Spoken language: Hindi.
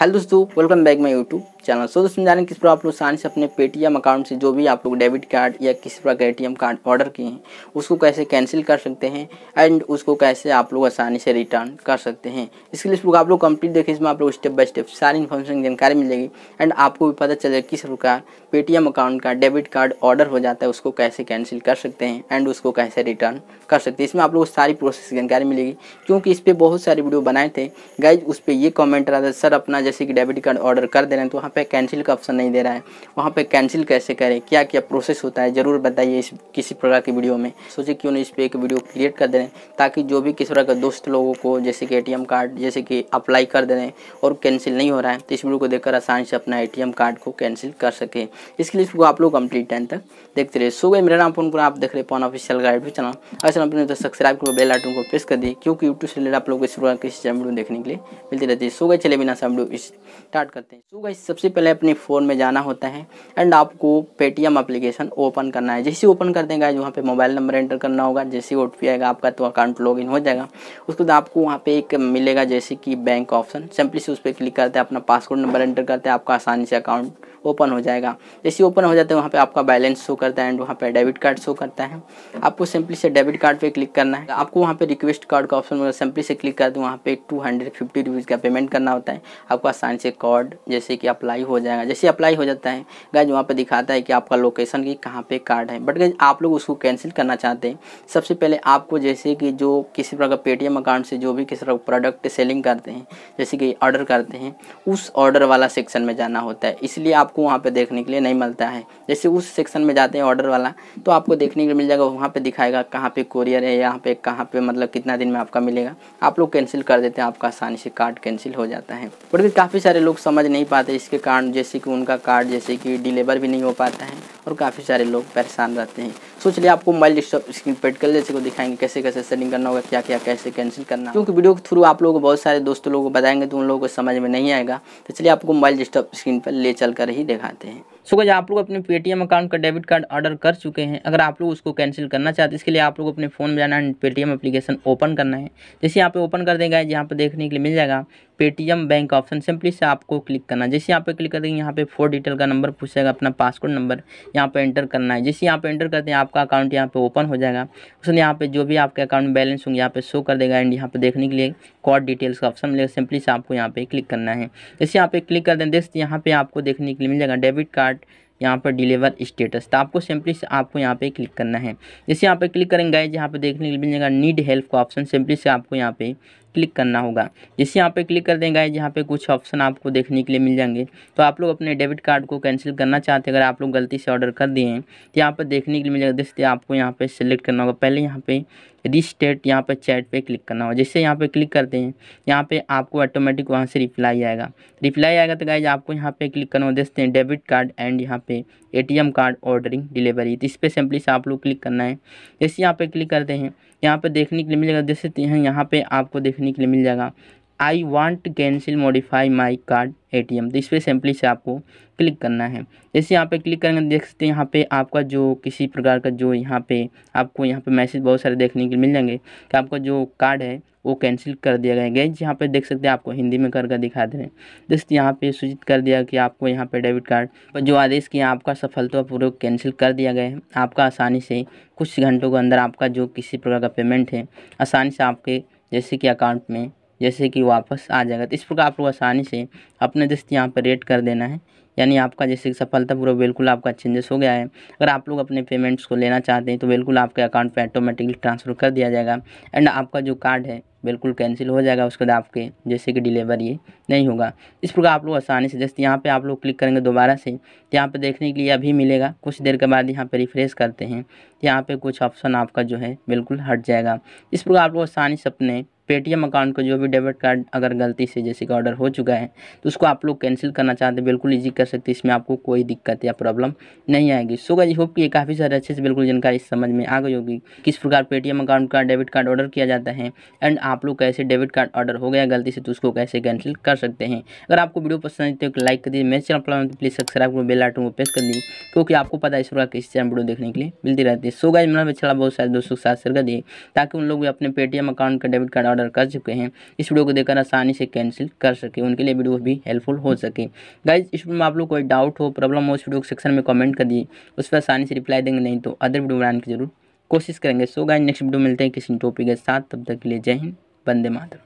हेलो दोस्तों welcome back my YouTube channel so दोस्तों जाने किस पर आप लोग आसानी से अपने पेटीएम अकाउंट से जो भी आप लोग डेबिट कार्ड या किसी प्रकार का एटीएम कार्ड ऑर्डर किए हैं उसको कैसे कैंसिल कर सकते हैं एंड उसको कैसे आप लोग आसानी से रिटर्न कर सकते हैं इसके लिए इस बुक आप लोग कंप्लीट देखें इसमें आप लोग स्टेप बाय स्टेप सारी इन्फॉर्मेशन जानकारी मिलेगी एंड आपको भी पता चलेगा किस प्रकार पेटीएम अकाउंट का डेबिट कार्ड ऑर्डर हो जाता है उसको कैसे कैंसिल कर सकते हैं एंड उसको कैसे रिटर्न कर सकते हैं इसमें आप लोग सारी प्रोसेस की जानकारी मिलेगी क्योंकि इस पर बहुत सारे वीडियो बनाए थे गाइज उस पर ये कॉमेंट रहा था सर अपना जैसे कि डेबिट कार्ड ऑर्डर कर दे रहे हैं तो वहाँ पे कैंसिल का ऑप्शन नहीं दे रहा है वहाँ पे कैंसिल कैसे करें क्या क्या प्रोसेस होता है ज़रूर बताइए इस किसी प्रकार की वीडियो में सोचे क्यों नहीं इस पर एक वीडियो क्रिएट कर दे रहे हैं ताकि जो भी किसी प्रकार के दोस्त लोगों को जैसे कि ए कार्ड जैसे कि अप्लाई कर दे रहे हैं और कैंसिल नहीं हो रहा है तो इस वीडियो को देखकर आसान से अपना ए कार्ड को कैंसिल कर सके इसके लिए इसको आप लोग कंप्लीट टाइम तक देखते रहे सो गए मेरा नाम फोन आप देख रहे पॉन ऑफिशियल गाइड भी चैनल ऐसे अपने तो सब्सक्राइब करो बेल आइटन को प्रेस कर दिए क्योंकि यूट्यूब से रिलेटेड आप लोग इस प्रकार किसी वीडियो देखने के लिए मिलती रहती है सो गए चले बिना सब वीडियो स्टार्ट करते हैं सो गई सबसे सबसे पहले अपने फ़ोन में जाना होता है एंड आपको पेटीएम अप्लीकेशन ओपन करना है जैसे ओपन कर देंगे वहाँ पे मोबाइल नंबर एंटर करना होगा जैसे ओ आएगा आपका तो अकाउंट लॉगिन हो जाएगा उसके बाद आपको वहाँ पे एक मिलेगा जैसे कि बैंक ऑप्शन सिंपली से उस पर क्लिक करते हैं अपना पासवर्ड नंबर एंटर करते हैं आपका आसानी से अकाउंट ओपन हो जाएगा जैसे ओपन हो जाता है वहाँ पे आपका बैलेंस शो करता है एंड वहाँ पे डेबिट कार्ड शो करता है आपको सिंपली से डेबिट कार्ड पे क्लिक करना है आपको वहाँ पे रिक्वेस्ट कार्ड का ऑप्शन मिलेगा सिंपली से क्लिक करते हैं वहाँ पे टू हंड्रेड फिफ्टी रुपीज़ का पेमेंट करना होता है आपको आसानी से कार्ड जैसे कि अप्लाई अप्लाई हो जाएगा जैसे अप्लाई हो जाता है गैज वहाँ पर दिखाता है कि आपका लोकेशन की कहाँ पे कार्ड है बट गैज आप लोग उसको कैंसिल करना चाहते हैं सबसे पहले आपको जैसे कि जो किसी प्रकार का पेटीएम अकाउंट से जो भी किसी प्रकार प्रोडक्ट सेलिंग करते हैं जैसे कि ऑर्डर करते हैं उस ऑर्डर वाला सेक्शन में जाना होता है इसलिए आपको वहाँ पर देखने के लिए नहीं मिलता है जैसे उस सेक्शन में जाते हैं ऑर्डर वाला तो आपको देखने के लिए मिल जाएगा वहाँ पर दिखाएगा कहाँ पर कोरियर है यहाँ पर कहाँ पर मतलब कितना दिन में आपका मिलेगा आप लोग कैंसिल कर देते हैं आपका आसानी से कार्ड कैंसिल हो जाता है बट काफ़ी सारे लोग समझ नहीं पाते इसके कार्ड जैसे कि उनका कार्ड जैसे कि डिलीवर भी नहीं हो पाता है और काफ़ी सारे लोग परेशान रहते हैं सो चलिए आपको मोबाइल डिस्टॉप स्क्रीन पेड कर जैसे को दिखाएंगे कैसे कैसे सेटिंग करना होगा क्या क्या कैसे कैंसिल करना क्योंकि वीडियो के थ्रू आप लोगों को बहुत सारे दोस्तों लोगों को बताएंगे तो उन लोगों को समझ में नहीं आएगा तो चलिए आपको मोबाइल डिस्टॉप स्क्रीन पर ले चल कर ही दिखाते हैं सो गज आप लोग अपने पेटीएम अकाउंट का डेबिट कार्ड ऑर्डर कर चुके हैं अगर आप लोग उसको कैंसिल करना चाहते हैं इसके लिए आप लोग अपने फ़ोन में जाना है पेटीएम एप्लीकेशन ओपन करना है जैसे यहाँ पे ओपन कर देगा यहाँ पे देखने के लिए मिल जाएगा पेटीएम बैंक ऑप्शन सिंपली से आपको क्लिक करना है जैसे यहाँ पे क्लिक कर देंगे यहाँ पे फोर डिटेल का नंबर पूछेगा अपना पासवर्ड नंबर यहाँ पे एंटर करना है जैसे यहाँ पे एंटर करते हैं आपका अकाउंट यहाँ पे ओपन हो जाएगा उसमें यहाँ पे जो भी आपके अकाउंट बैलेंस होंगे यहाँ पे शो कर देगा एंड यहाँ पे देखने के लिए कॉड डिटेल्स का ऑप्शन मिलेगा सिंपली से आपको यहाँ पे क्लिक करना है जैसे यहाँ पे क्लिक कर दें दोस्त यहाँ पे आपको देखने के लिए मिल जाएगा डेबिट कार्ड यहाँ पर डिलीवर स्टेटस तो आपको सिंपली से आपको यहाँ पे क्लिक करना है जैसे यहाँ पे क्लिक करेंगे गाइज यहाँ पे देखने के लिए मिल जाएगा नीड हेल्प का ऑप्शन सिंपली से आपको यहाँ पे क्लिक करना होगा जैसे यहाँ पे क्लिक कर देंगे यहाँ पे कुछ ऑप्शन आपको देखने के लिए मिल जाएंगे तो आप लोग अपने डेबिट कार्ड को कैंसिल करना चाहते हैं अगर आप लोग गलती से ऑर्डर कर दिए हैं तो यहाँ पर देखने के लिए मिल जाएगा जैसे आपको यहाँ पर सेलेक्ट करना होगा पहले यहाँ पर रिस्टेट यहाँ पर चैट पे क्लिक करना होगा जैसे यहाँ पे क्लिक करते हैं यहाँ पे आपको ऑटोमेटिक वहाँ से रिप्लाई आएगा रिप्लाई आएगा तो गाइज आपको यहाँ पे क्लिक करना होगा देखते हैं डेबिट कार्ड एंड यहाँ पे एटीएम कार्ड ऑर्डरिंग डिलीवरी तो इस पर सिंपली से आप लोग क्लिक करना है जैसे यहाँ पे क्लिक करते हैं यहाँ पे देखने के लिए मिल जाएगा जैसे यहाँ पे आपको देखने के लिए मिल जाएगा I to cancel modify my card A T M तो इस पर सिंपली से आपको क्लिक करना है जैसे यहाँ पे क्लिक करेंगे तो देख सकते हैं यहाँ पे आपका जो किसी प्रकार का जो यहाँ पे आपको यहाँ पे मैसेज बहुत सारे देखने के मिल जाएंगे कि आपका जो कार्ड है वो कैंसिल कर दिया गया गैज यहाँ पे देख सकते हैं आपको हिंदी में करके दिखा दे रहे हैं जैसे यहाँ पे सूचित कर दिया कि आपको यहाँ पे डेबिट कार्ड पर जो आदेश किया आपका सफलतापूर्वक कैंसिल कर दिया गया है आपका आसानी से कुछ घंटों के अंदर आपका जो किसी प्रकार का पेमेंट है आसानी से आपके जैसे कि अकाउंट में जैसे कि वापस आ जाएगा तो इस प्रकार आप लोग आसानी से अपने जस्ट यहाँ पर रेट कर देना है यानी आपका जैसे कि सफलता पूरा बिल्कुल आपका चेंजेस हो गया है अगर आप लोग अपने पेमेंट्स को लेना चाहते हैं तो बिल्कुल आपके अकाउंट पे ऑटोमेटिकली ट्रांसफ़र कर दिया जाएगा एंड आपका जो कार्ड है बिल्कुल कैंसिल हो जाएगा उसके बाद आपके जैसे कि डिलीवर ये नहीं होगा इस प्रकार आप लोग आसानी से जैसे यहाँ पर आप लोग क्लिक करेंगे दोबारा से तो यहाँ पर देखने के लिए अभी मिलेगा कुछ देर के बाद यहाँ पर रिफ्रेश करते हैं यहाँ पर कुछ ऑप्शन आपका जो है बिल्कुल हट जाएगा इस प्रकार आप लोग आसानी से अपने पेटीएम अकाउंट को जो भी डेबिट कार्ड अगर गलती से जैसे कि ऑर्डर हो चुका है तो उसको आप लोग कैंसिल करना चाहते हैं बिल्कुल ईजी कर सकते हैं इसमें आपको कोई दिक्कत या प्रॉब्लम नहीं आएगी सो गई होप कि ये काफ़ी सारे अच्छे से बिल्कुल जानकारी समझ में आ गई होगी किस प्रकार पेटीएम अकाउंट का डेबिट कार्ड ऑर्डर किया जाता है एंड आप लोग कैसे डेबिट कार्ड ऑर्डर हो गया गलती से तो उसको कैसे कैंसिल कर सकते हैं अगर आपको वीडियो पसंद आती तो लाइक कर दीजिए मेरे चैनल तो प्लीज़ सब्सक्राइब करो बेल आइटन को प्रेस कर दीजिए क्योंकि आपको पता है इस प्रकार किसी चैनल वीडियो देखने के लिए मिलती रहती है सो गई मेरा अच्छा बहुत सारे दोस्तों के साथ शेयर कर दिए ताकि उन लोग भी अपने पेटीएम अकाउंट का डेबिट कार्ड ऑर्डर कर चुके हैं इस वीडियो को देखकर आसानी से कैंसिल कर सके उनके लिए वीडियो भी हेल्पफुल हो सके गाइज इस वीडियो में आप लोग कोई डाउट हो प्रॉब्लम हो इस वीडियो सेक्शन में कमेंट कर दिए उस पर आसानी से रिप्लाई देंगे नहीं तो अदर वीडियो बनाने की जरूर कोशिश करेंगे सो गाइज नेक्स्ट वीडियो मिलते हैं किसी टॉपिक के साथ तब तक के लिए जय हिंद बंदे माधव